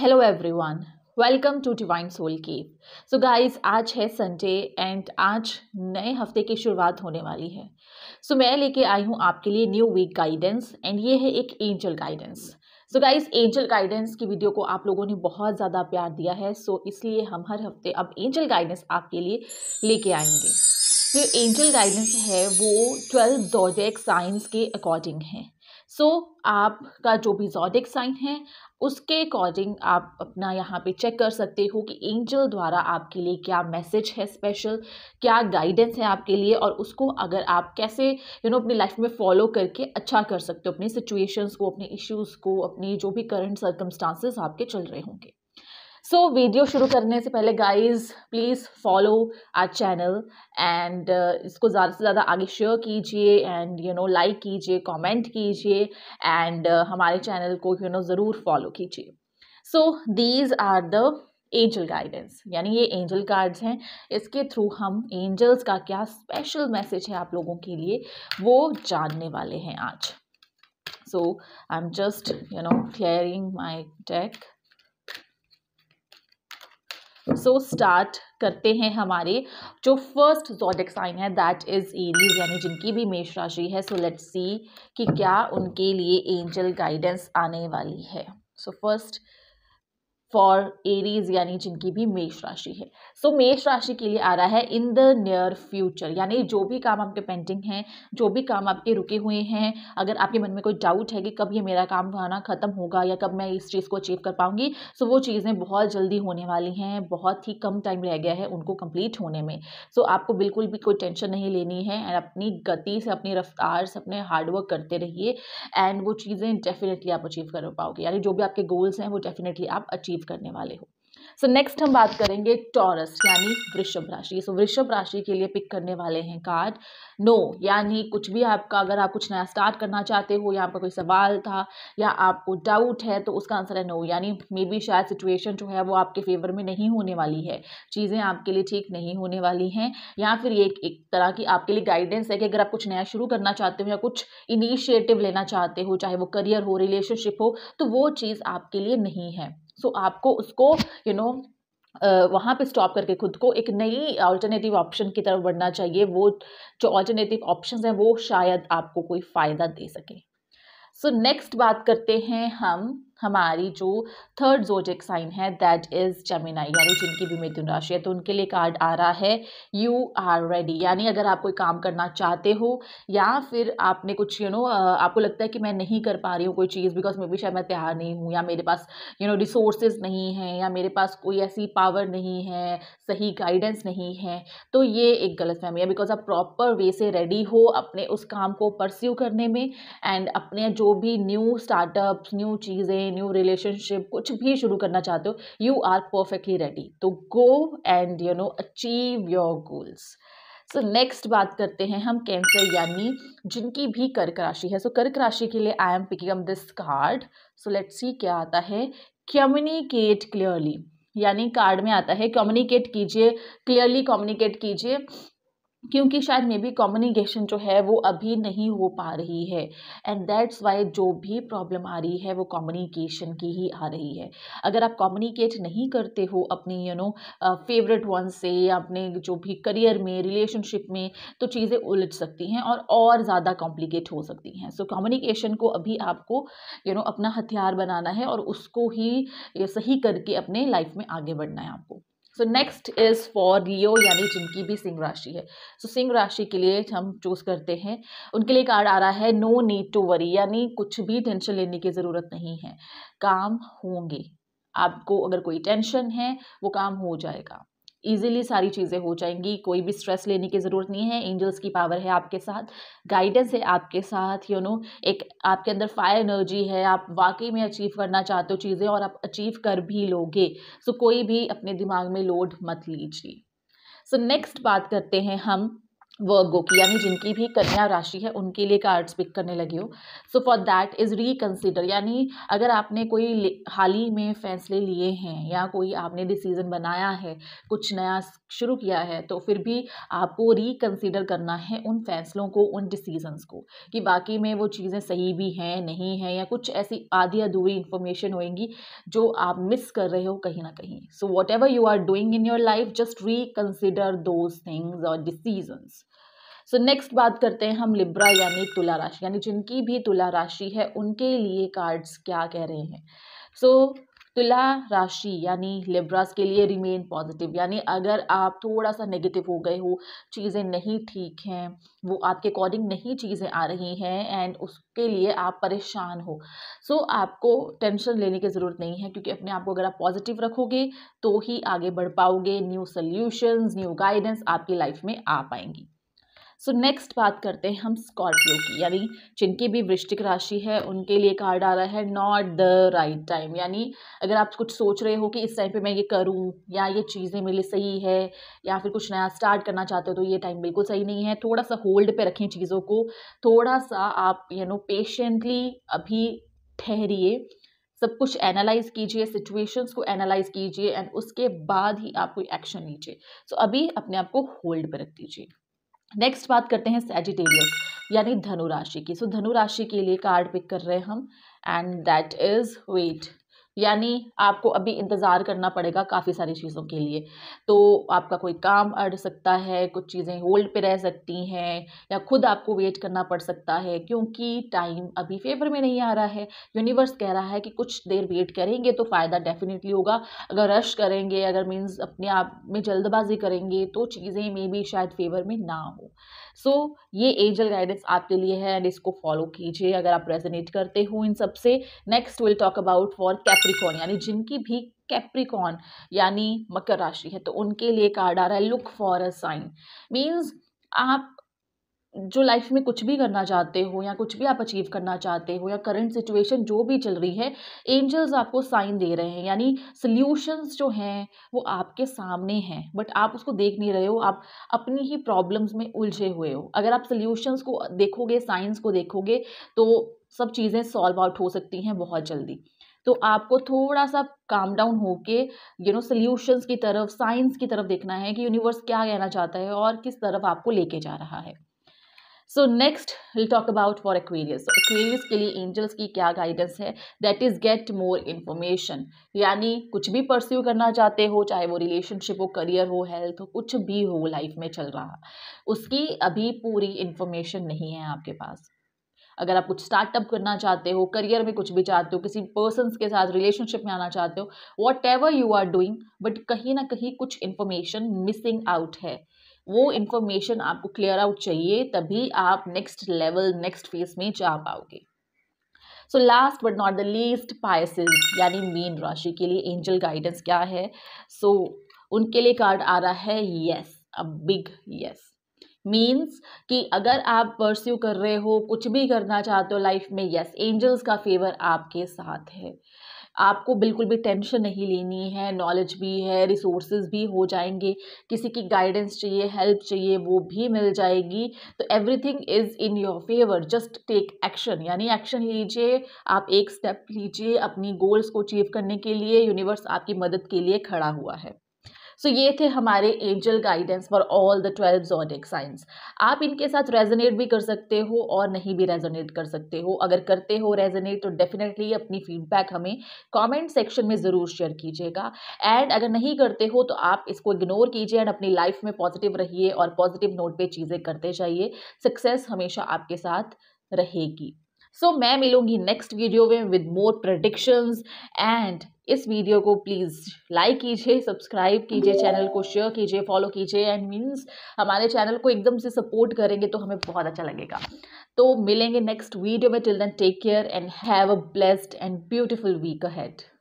hello everyone welcome to divine soul की so guys आज है संडे एंड आज नए हफ्ते की शुरुआत होने वाली है सो so, मैं लेके आई हूँ आपके लिए न्यू वीक गाइडेंस एंड ये है एक angel guidance so guys angel guidance की वीडियो को आप लोगों ने बहुत ज़्यादा प्यार दिया है सो so इसलिए हम हर हफ्ते अब एंजल गाइडेंस आपके लिए लेके आएंगे जो एंजल गाइडेंस है वो ट्वेल्व जोडेक साइंस के अकॉर्डिंग है सो so, आपका जो भी जॉडिक साइन है उसके अकॉर्डिंग आप अपना यहाँ पे चेक कर सकते हो कि एंजल द्वारा आपके लिए क्या मैसेज है स्पेशल क्या गाइडेंस है आपके लिए और उसको अगर आप कैसे यू you नो know, अपनी लाइफ में फॉलो करके अच्छा कर सकते हो अपनी सिचुएशंस को अपने इश्यूज़ को अपनी जो भी करंट सर्कमस्टांसेस आपके चल रहे होंगे सो so, वीडियो शुरू करने से पहले guys please follow our channel and इसको ज़्यादा से ज़्यादा आगे शेयर कीजिए एंड यू नो लाइक कीजिए कमेंट कीजिए एंड uh, हमारे चैनल को यू नो ज़रूर फॉलो कीजिए so these are the angel guidance यानी ये एंजल कार्ड्स हैं इसके थ्रू हम एंजल्स का क्या स्पेशल मैसेज है आप लोगों के लिए वो जानने वाले हैं आज so I am just you know clearing my tech so so, start करते हैं हमारे जो फर्स्ट जोडिक साइन है दैट इज़ एरीज यानी जिनकी भी मेष राशि है सो लेट्स सी कि क्या उनके लिए एंजल गाइडेंस आने वाली है सो फर्स्ट फॉर एरीज यानी जिनकी भी मेष राशि है सो so, मेष राशि के लिए आ रहा है इन द नियर फ्यूचर यानी जो भी काम आपके पेंडिंग हैं जो भी काम आपके रुके हुए हैं अगर आपके मन में कोई डाउट है कि कब ये मेरा काम आना ख़त्म होगा या कब मैं इस चीज़ को अचीव कर पाऊंगी सो so, वो चीज़ें बहुत जल्दी होने वाली हैं बहुत ही कम टाइम रह गया है उनको कंप्लीट होने में सो so, आपको बिल्कुल भी कोई टेंशन नहीं लेनी है एंड अपनी गति से अपनी रफ्तार से अपने हार्डवर्क करते रहिए एंड वो चीज़ें डेफिनेटली आप अचीव कर पाओगे यानी जो भी आपके गोल्स हैं वो डेफिनेटली आप अचीव अचीव करने वाले हो सो so नेक्स्ट हम बात करेंगे टॉरस यानी वृषभ राशि सो वृषभ राशि के लिए पिक करने वाले हैं कार्ड नो no, यानी कुछ भी आपका अगर आप कुछ नया स्टार्ट करना चाहते हो या आपका कोई सवाल था या आपको डाउट है तो उसका आंसर है नो no, यानी मे बी शायद सिचुएशन जो है वो आपके फेवर में नहीं होने वाली है चीज़ें आपके लिए ठीक नहीं होने वाली हैं या फिर ये एक, एक तरह की आपके लिए गाइडेंस है कि अगर आप कुछ नया शुरू करना चाहते हो या कुछ इनिशिएटिव लेना चाहते हो चाहे वो करियर हो रिलेशनशिप हो तो वो चीज़ आपके लिए नहीं है सो आपको उसको यू नो वहाँ पे स्टॉप करके खुद को एक नई अल्टरनेटिव ऑप्शन की तरफ बढ़ना चाहिए वो जो अल्टरनेटिव ऑप्शंस हैं वो शायद आपको कोई फ़ायदा दे सके सो so, नेक्स्ट बात करते हैं हम हमारी जो थर्ड जोजिक साइन है दैट इज़ जमिनाई यानी जिनकी भी मिथुन राशि है तो उनके लिए कार्ड आ रहा है यू आर रेडी यानी अगर आप कोई काम करना चाहते हो या फिर आपने कुछ यू you नो know, आपको लगता है कि मैं नहीं कर पा रही हूँ कोई चीज़ बिकॉज मे भी शायद मैं तैयार नहीं हूँ या मेरे पास यू नो रिसोर्सेज नहीं है या मेरे पास कोई ऐसी पावर नहीं है सही गाइडेंस नहीं है तो ये एक गलत फहमी है बिकॉज आप प्रॉपर वे से रेडी हो अपने उस काम को परस्यू करने में एंड अपने जो भी न्यू स्टार्टअप न्यू चीज़ें नई न्यू रिलेशनशिप कुछ भी शुरू करना चाहते हो you are perfectly ready to go and you know achieve your goals so next बात करते हैं हम कैंसर यानी जिनकी भी कर्क राशि है सो so, कर्क राशि के लिए I am picking up this card so let's see क्या आता है कम्युनिकेट क्लियरली यानी कार्ड में आता है कम्युनिकेट कीजिए क्लियरली कम्युनिकेट कीजिए क्योंकि शायद मे बी कम्युनिकेशन जो है वो अभी नहीं हो पा रही है एंड दैट्स वाई जो भी प्रॉब्लम आ रही है वो कम्युनिकेशन की ही आ रही है अगर आप कम्युनिकेट नहीं करते हो अपने यू नो फेवरेट वन से या अपने जो भी करियर में रिलेशनशिप में तो चीज़ें उलझ सकती हैं और और ज़्यादा कॉम्प्लिकेट हो सकती हैं सो कम्युनिकेशन को अभी आपको यू you नो know, अपना हथियार बनाना है और उसको ही सही करके अपने लाइफ में आगे बढ़ना है आपको so next is for Leo यानी जिनकी भी सिंह राशि है सो so, सिंह राशि के लिए हम चूज़ करते हैं उनके लिए कार्ड आ रहा है नो नीड टू वरी यानी कुछ भी टेंशन लेने की ज़रूरत नहीं है काम होंगे आपको अगर कोई टेंशन है वो काम हो जाएगा ईजिली सारी चीज़ें हो जाएंगी कोई भी स्ट्रेस लेने की ज़रूरत नहीं है एंजल्स की पावर है आपके साथ गाइडेंस है आपके साथ यू you नो know, एक आपके अंदर फायर एनर्जी है आप वाकई में अचीव करना चाहते हो चीज़ें और आप अचीव कर भी लोगे सो so, कोई भी अपने दिमाग में लोड मत लीजिए सो नेक्स्ट बात करते हैं हम वर्गो की यानी जिनकी भी कन्या राशि है उनके लिए कार्ड्स पिक करने लगे हो so for that is reconsider यानी अगर आपने कोई हाल ही में फैसले लिए हैं या कोई आपने डिसीज़न बनाया है कुछ नया शुरू किया है तो फिर भी आपको रिकन्सिडर करना है उन फैसलों को उन डिसीजंस को कि बाकी में वो चीज़ें सही भी हैं नहीं हैं या कुछ ऐसी आधी अधूरी इन्फॉर्मेशन होएंगी जो आप मिस कर रहे हो कहीं ना कहीं so whatever you are doing in your life just reconsider those things और डिसीजंस सो so, नेक्स्ट बात करते हैं हम लिब्रा यानी तुला राशि यानी जिनकी भी तुला राशि है उनके लिए कार्ड्स क्या कह रहे हैं सो so, तुला राशि यानी लिब्रास के लिए रिमेन पॉजिटिव यानी अगर आप थोड़ा सा नेगेटिव हो गए हो चीज़ें नहीं ठीक हैं वो आपके अकॉर्डिंग नहीं चीज़ें आ रही हैं एंड उसके लिए आप परेशान हो सो so, आपको टेंशन लेने की ज़रूरत नहीं है क्योंकि अपने आप को अगर आप पॉजिटिव रखोगे तो ही आगे बढ़ पाओगे न्यू सल्यूशंस न्यू गाइडेंस आपकी लाइफ में आ पाएंगी सो नेक्स्ट बात करते हैं हम स्कॉर्पियो की यानी जिनकी भी वृश्चिक राशि है उनके लिए कार्ड आ रहा है नॉट द राइट टाइम यानी अगर आप कुछ सोच रहे हो कि इस टाइम पे मैं ये करूँ या ये चीज़ें मेरे लिए सही है या फिर कुछ नया स्टार्ट करना चाहते हो तो ये टाइम बिल्कुल सही नहीं है थोड़ा सा होल्ड पे रखें चीज़ों को थोड़ा सा आप यू नो पेशेंटली अभी ठहरिए सब कुछ एनालाइज कीजिए सिचुएशंस को एनालाइज कीजिए एंड उसके बाद ही आप कोई एक्शन लीजिए सो अभी अपने आप को होल्ड पर रख दीजिए नेक्स्ट बात करते हैं सेजिटेरियस यानी धनुराशि की सो so, धनुराशि के लिए कार्ड पिक कर रहे हैं हम एंड दैट इज वेट यानी आपको अभी इंतज़ार करना पड़ेगा काफ़ी सारी चीज़ों के लिए तो आपका कोई काम अड़ सकता है कुछ चीज़ें होल्ड पे रह सकती हैं या खुद आपको वेट करना पड़ सकता है क्योंकि टाइम अभी फेवर में नहीं आ रहा है यूनिवर्स कह रहा है कि कुछ देर वेट करेंगे तो फ़ायदा डेफिनेटली होगा अगर रश करेंगे अगर मीन्स अपने आप में जल्दबाजी करेंगे तो चीज़ें मे भी शायद फेवर में ना हो सो so, ये एजल गाइडेंस आपके लिए है एंड इसको फॉलो कीजिए अगर आप रेजनेट करते हो इन सबसे next will talk about for Capricorn यानी जिनकी भी कैप्रिकॉन यानी मकर राशि है तो उनके लिए कार्ड आ रहा है look for a sign means आप जो लाइफ में कुछ भी करना चाहते हो या कुछ भी आप अचीव करना चाहते हो या करंट सिचुएशन जो भी चल रही है एंजल्स आपको साइन दे रहे हैं यानी सल्यूशंस जो हैं वो आपके सामने हैं बट आप उसको देख नहीं रहे हो आप अपनी ही प्रॉब्लम्स में उलझे हुए हो अगर आप सल्यूशंस को देखोगे साइंस को देखोगे तो सब चीज़ें सॉल्व आउट हो सकती हैं बहुत जल्दी तो आपको थोड़ा सा काम डाउन होके यू नो सल्यूशंस की तरफ साइंस की तरफ देखना है कि यूनिवर्स क्या कहना चाहता है और किस तरफ आपको लेके जा रहा है so next will talk about for Aquarius Aquarius के लिए एंजल्स की क्या गाइडेंस है that is get more information यानी कुछ भी परस्यू करना चाहते हो चाहे वो रिलेशनशिप हो करियर हो हेल्थ हो कुछ भी हो लाइफ में चल रहा उसकी अभी पूरी इन्फॉर्मेशन नहीं है आपके पास अगर आप कुछ स्टार्टअप करना चाहते हो करियर में कुछ भी चाहते हो किसी पर्सन के साथ रिलेशनशिप में आना चाहते हो whatever you are doing but कहीं ना कहीं कुछ इन्फॉर्मेशन मिसिंग आउट है वो इन्फॉर्मेशन आपको क्लियर आउट चाहिए तभी आप नेक्स्ट लेवल नेक्स्ट फेज में जा पाओगे so last but not the least Pisces यानी मेन राशि के लिए एंजल गाइडेंस क्या है सो so, उनके लिए कार्ड आ रहा है yes a big yes means कि अगर आप परस्यू कर रहे हो कुछ भी करना चाहते हो लाइफ में यस yes, एंजल्स का फेवर आपके साथ है आपको बिल्कुल भी टेंशन नहीं लेनी है नॉलेज भी है रिसोर्सेज भी हो जाएंगे किसी की गाइडेंस चाहिए हेल्प चाहिए वो भी मिल जाएगी तो everything is in your favour just take action यानी एक्शन लीजिए आप एक स्टेप लीजिए अपनी गोल्स को अचीव करने के लिए यूनिवर्स आपकी मदद के लिए खड़ा हुआ है सो ये थे हमारे angel guidance for all the twelve zodiac signs आप इनके साथ रेजोनेट भी कर सकते हो और नहीं भी रेजोनेट कर सकते हो अगर करते हो रेजोनेट तो डेफिनेटली अपनी फीडबैक हमें कॉमेंट सेक्शन में ज़रूर शेयर कीजिएगा एंड अगर नहीं करते हो तो आप इसको इग्नोर कीजिए एंड अपनी लाइफ में पॉजिटिव रहिए और पॉजिटिव नोट पर चीज़ें करते जाइए सक्सेस हमेशा आपके साथ रहेगी सो so, मैं मिलूंगी नेक्स्ट वीडियो में विद मोर प्रडिक्शंस एंड इस वीडियो को प्लीज़ लाइक कीजिए सब्सक्राइब कीजिए चैनल को शेयर कीजिए फॉलो कीजिए एंड मीन्स हमारे चैनल को एकदम से सपोर्ट करेंगे तो हमें बहुत अच्छा लगेगा तो मिलेंगे नेक्स्ट वीडियो में till then take care and have a blessed and beautiful week ahead